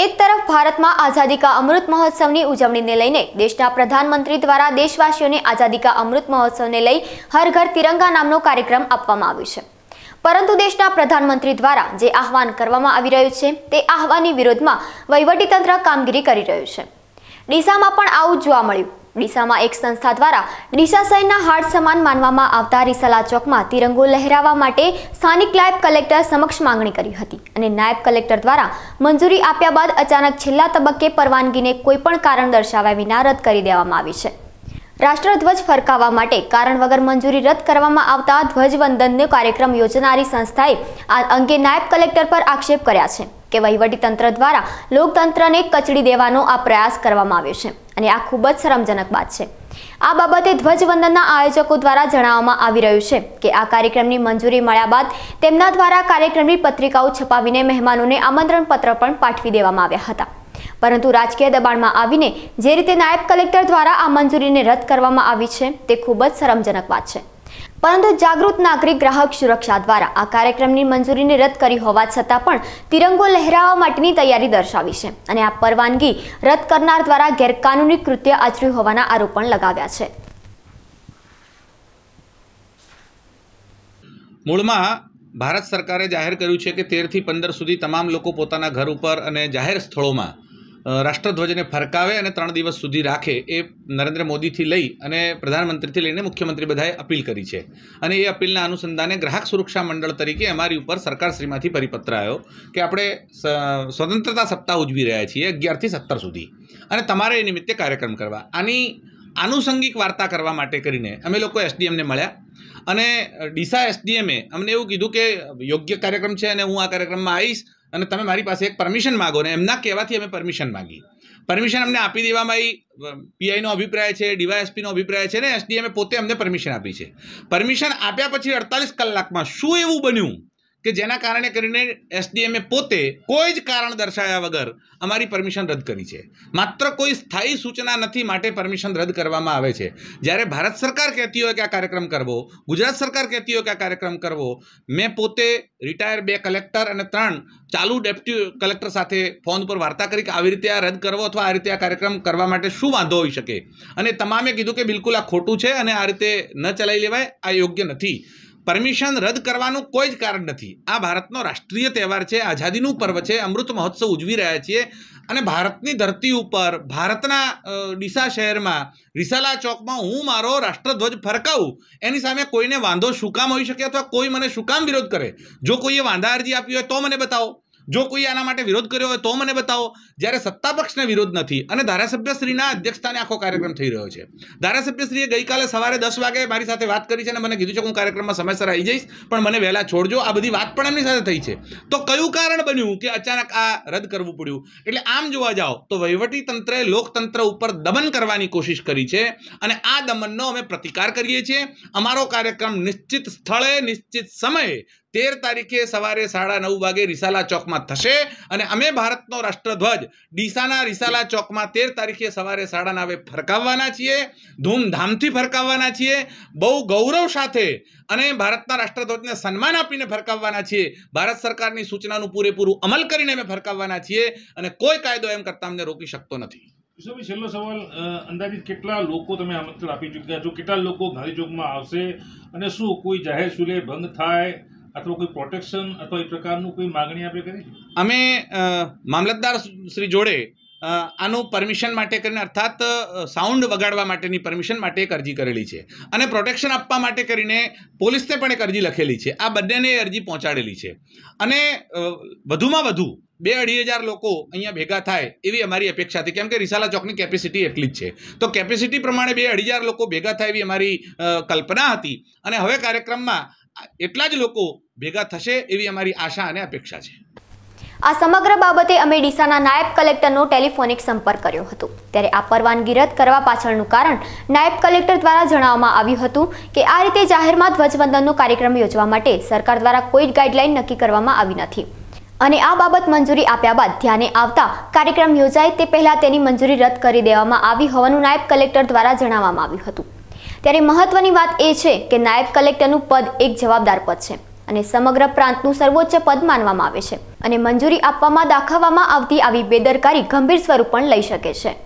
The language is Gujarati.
એક તરફ ભારતમાં આઝાદી કા અમૃત મહોત્સવની ઉજવણીને લઈને દેશના પ્રધાનમંત્રી દ્વારા દેશવાસીઓને આઝાદી કા અમૃત મહોત્સવને લઈ હર ઘર તિરંગા નામનો કાર્યક્રમ આપવામાં આવ્યો છે પરંતુ દેશના પ્રધાનમંત્રી દ્વારા જે આહવાન કરવામાં આવી રહ્યું છે તે આહવાનની વિરોધમાં વહીવટીતંત્ર કામગીરી કરી રહ્યું છે ડીસામાં પણ આવું જોવા મળ્યું ડીસામાં એક સંસ્થા દ્વારા ડીસા શહેરના હાટ સમાન માનવામાં આવતા રીસાલા ચોકમાં તિરંગો લહેરાવા માટે સ્થાનિક નાયબ કલેક્ટર સમક્ષ માંગણી કરી હતી અને નાયબ કલેક્ટર દ્વારા મંજૂરી આપ્યા બાદ અચાનક છેલ્લા તબક્કે પરવાનગીને કોઈપણ કારણ દર્શાવ્યા વિના રદ કરી દેવામાં આવી છે રાષ્ટ્રધ્વજ ફરકાવવા માટે કારણ વગર મંજૂરી રદ કરવામાં આવતા ધ્વજવંદનનો કાર્યક્રમ યોજનારી સંસ્થાએ આ અંગે નાયબ કલેક્ટર પર આક્ષેપ કર્યા છે કે વહીવટીતંત્ર દ્વારા લોકતંત્રને કચડી દેવાનો આ પ્રયાસ કરવામાં આવ્યો છે અને આ ખૂબ જ શરમજનક વાત છે આ બાબતે ધ્વજવંદનના આયોજકો દ્વારા જણાવવામાં આવી રહ્યું છે કે આ કાર્યક્રમની મંજૂરી મળ્યા બાદ તેમના દ્વારા કાર્યક્રમની પત્રિકાઓ છપાવીને મહેમાનોને આમંત્રણ પત્ર પણ પાઠવી દેવામાં આવ્યા હતા પરંતુ રાજકીય દબાણમાં આવીને જે રીતે નાયબ કલેક્ટર દ્વારા આ મંજૂરીને રદ કરવામાં આવી છે તે ખૂબ જ શરમજનક વાત છે પરંતુ જાગૃત નાગરિક ગ્રાહક સુરક્ષા દ્વારા આ કાર્યક્રમની મંજૂરીને રદ કરી હોવા છતાં પણ તિરંગો લહેરાવવા માટેની તૈયારી દર્શાવી છે અને આ પરવાનગી રદ કરનાર દ્વારા ગેરકાનૂની કૃત્ય આચર્યું હોવાના આરોપ પણ લગાવ્યા છે મૂળમાં ભારત સરકારે જાહેર કર્યું છે કે તેરથી પંદર સુધી તમામ લોકો પોતાના ઘર ઉપર અને જાહેર સ્થળોમાં રાષ્ટ્રધ્વજને ફરકાવે અને ત્રણ દિવસ સુધી રાખે એ નરેન્દ્ર મોદીથી લઈ અને પ્રધાનમંત્રીથી લઈને મુખ્યમંત્રી બધાએ અપીલ કરી છે અને એ અપીલના અનુસંધાને ગ્રાહક સુરક્ષા મંડળ તરીકે અમારી ઉપર સરકારશ્રીમાંથી પરિપત્ર આવ્યો કે આપણે સ્વતંત્રતા સપ્તાહ ઉજવી રહ્યા છીએ અગિયારથી સત્તર સુધી અને તમારે એ નિમિત્તે કાર્યક્રમ કરવા આની આનુષંગિક વાર્તા કરવા માટે કરીને અમે લોકો એસડીએમને મળ્યા અને ડીસા એસડીએમે અમને એવું કીધું કે યોગ્ય કાર્યક્રમ છે અને હું આ કાર્યક્રમમાં આવીશ અને તમે મારી પાસે એક પરમિશન માગો ને એમના કહેવાથી અમે પરમિશન માગી પરમિશન અમને આપી દેવામાં આવી પીઆઈનો અભિપ્રાય છે ડીવાયએસપીનો અભિપ્રાય છે ને એસડીએમે પોતે અમને પરમિશન આપી છે પરમિશન આપ્યા પછી અડતાલીસ કલાકમાં શું એવું બન્યું કે જેના કારણે કરીને એસડીએમએ પોતે કોઈ જ કારણ દર્શાવ્યા વગર અમારી પરમિશન રદ કરી છે માત્ર કોઈ સ્થાયી સૂચના નથી માટે પરમિશન રદ કરવામાં આવે છે જ્યારે ભારત સરકાર કહેતી હોય કે આ કાર્યક્રમ કરવો ગુજરાત સરકાર કહેતી હોય કે આ કાર્યક્રમ કરવો મેં પોતે રિટાયર બે કલેક્ટર અને ત્રણ ચાલુ ડેપ્યુટી કલેક્ટર સાથે ફોન પર વાર્તા કરી કે આવી રીતે આ રદ કરવો અથવા આ રીતે આ કાર્યક્રમ કરવા માટે શું વાંધો હોઈ શકે અને તમામે કીધું કે બિલકુલ આ ખોટું છે અને આ રીતે ન ચલાવી લેવાય આ યોગ્ય નથી પરમિશન રદ કરવાનું કોઈ જ કારણ નથી આ ભારતનો રાષ્ટ્રીય તહેવાર છે આઝાદીનું પર્વ છે અમૃત મહોત્સવ ઉજવી રહ્યા છીએ અને ભારતની ધરતી ઉપર ભારતના ડીસા શહેરમાં રિસાલા ચોકમાં હું મારો રાષ્ટ્રધ્વજ ફરકાવું એની સામે કોઈને વાંધો શું કામ હોઈ શકે અથવા કોઈ મને શું કામ વિરોધ કરે જો કોઈએ વાંધા અરજી આપી હોય તો મને બતાવો જો કોઈ આના માટે વિરોધ કર્યો હોય તો મને બતાવો જ્યારે સત્તા પક્ષને વિરોધ નથી અને ધારાસભ્યશ્રીના અધ્યક્ષસ્થાને આખો કાર્યક્રમ થઈ રહ્યો છે ધારાસભ્યશ્રીએ ગઈકાલે સવારે દસ વાગે મારી સાથે વાત કરી છે અને મને કીધું છે કે હું કાર્યક્રમમાં સમયસર આવી જઈશ પણ મને વહેલા છોડજો આ બધી વાત પણ એમની સાથે થઈ છે તો કયું કારણ બન્યું કે અચાનક આ રદ કરવું પડ્યું એટલે આમ જોવા જાઓ તો વહીવટી તંત્રએ લોકતંત્ર ઉપર દમન કરવાની કોશિશ કરી છે અને આ દમનનો અમે પ્રતિકાર કરીએ છીએ અમારો કાર્યક્રમ નિશ્ચિત સ્થળે નિશ્ચિત સમયે તેર તારીખે સવારે સાડા નવ વાગે રિસાલા ચોકમાં થશે અને અમે ભારતનો રાષ્ટ્રધ્વજ ડીસાના રિસાલા ચોકમાં તેર તારીખે સવારે સાડા નવે ફરકાવવાના છીએ ધૂમધામથી ફરકાવવાના છીએ બહુ ગૌરવ સાથે અને ભારતના રાષ્ટ્રધ્વજને સન્માન આપીને ફરકાવવાના છીએ ભારત સરકારની સૂચનાનું પૂરેપૂરું અમલ કરીને અમે ફરકાવવાના છીએ અને કોઈ કાયદો એમ કરતા અમને રોકી શકતો નથી કિશોરભાઈ છેલ્લો સવાલ અંદાજિત કેટલા લોકો તમે આમંત્રણ આપી ચૂક્યા છો કેટલા લોકો ગાંધી ચોકમાં આવશે અને શું કોઈ જાહેર સુલે ભંગ થાય અથવા કોઈ પ્રોટેક્શન અથવા એ પ્રકારનું કોઈ માગણી આપણે કરી અમે મામલતદાર શ્રી જોડે આનું પરમિશન માટે કરીને અર્થાત સાઉન્ડ વગાડવા માટેની પરમિશન માટે એક અરજી કરેલી છે અને પ્રોટેક્શન આપવા માટે કરીને પોલીસને પણ એક અરજી લખેલી છે આ બંનેને અરજી પહોંચાડેલી છે અને વધુમાં વધુ બે અઢી હજાર લોકો અહીંયા ભેગા થાય એવી અમારી અપેક્ષા હતી કેમ કે રિસાલા ચોકની કેપેસિટી એટલી જ છે તો કેપેસિટી પ્રમાણે બે અઢી હજાર લોકો ભેગા થાય એવી અમારી કલ્પના હતી અને હવે કાર્યક્રમમાં એટલા જ લોકો ભેગા થશે એવી અમારી આશા અને અપેક્ષા છે આ સમગ્ર બાબતે અમે ડીસાના નાયબ કલેક્ટરનો ટેલિફોનિક સંપર્ક કર્યો હતો ત્યારે આ પરવાનગી રદ કરવા પાછળનું કારણ નાયબ કલેક્ટર દ્વારા જણાવવામાં આવ્યું હતું કે આ રીતે જાહેરમાં ધ્વજવંદનનો કાર્યક્રમ યોજવા માટે સરકાર દ્વારા કોઈ જ ગાઈડલાઈન નક્કી કરવામાં આવી નથી અને આ બાબત મંજૂરી આપ્યા બાદ ધ્યાને આવતા કાર્યક્રમ યોજાય તે પહેલાં તેની મંજૂરી રદ કરી દેવામાં આવી હોવાનું નાયબ કલેક્ટર દ્વારા જણાવવામાં આવ્યું હતું ત્યારે મહત્વની વાત એ છે કે નાયબ કલેક્ટરનું પદ એક જવાબદાર પદ છે અને સમગ્ર પ્રાંતનું સર્વોચ્ચ પદ માનવામાં આવે છે અને મંજૂરી આપવામાં દાખવવામાં આવતી આવી બેદરકારી ગંભીર સ્વરૂપ પણ લઈ શકે છે